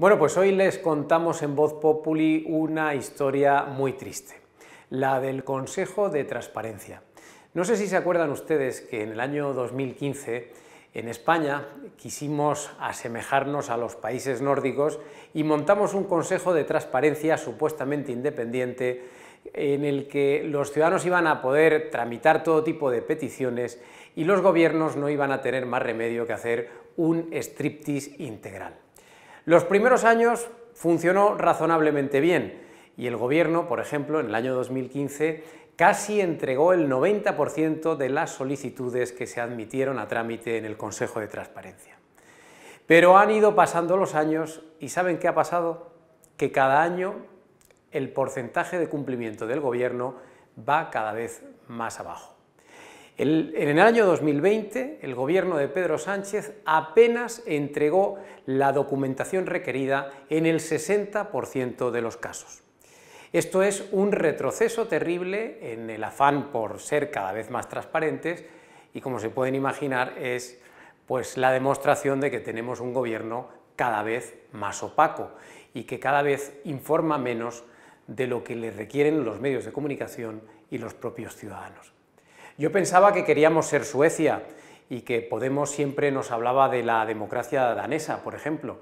Bueno, pues hoy les contamos en Voz Populi una historia muy triste, la del Consejo de Transparencia. No sé si se acuerdan ustedes que en el año 2015 en España quisimos asemejarnos a los países nórdicos y montamos un Consejo de Transparencia supuestamente independiente en el que los ciudadanos iban a poder tramitar todo tipo de peticiones y los gobiernos no iban a tener más remedio que hacer un striptease integral. Los primeros años funcionó razonablemente bien y el gobierno, por ejemplo, en el año 2015 casi entregó el 90% de las solicitudes que se admitieron a trámite en el Consejo de Transparencia. Pero han ido pasando los años y ¿saben qué ha pasado? Que cada año el porcentaje de cumplimiento del gobierno va cada vez más abajo en el año 2020, el gobierno de Pedro Sánchez apenas entregó la documentación requerida en el 60% de los casos. Esto es un retroceso terrible en el afán por ser cada vez más transparentes y como se pueden imaginar es pues la demostración de que tenemos un gobierno cada vez más opaco y que cada vez informa menos de lo que le requieren los medios de comunicación y los propios ciudadanos. Yo pensaba que queríamos ser Suecia y que Podemos siempre nos hablaba de la democracia danesa, por ejemplo,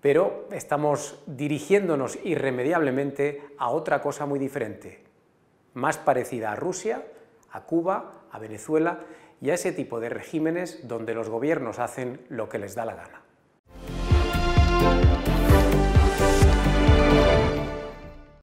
pero estamos dirigiéndonos irremediablemente a otra cosa muy diferente, más parecida a Rusia, a Cuba, a Venezuela y a ese tipo de regímenes donde los gobiernos hacen lo que les da la gana.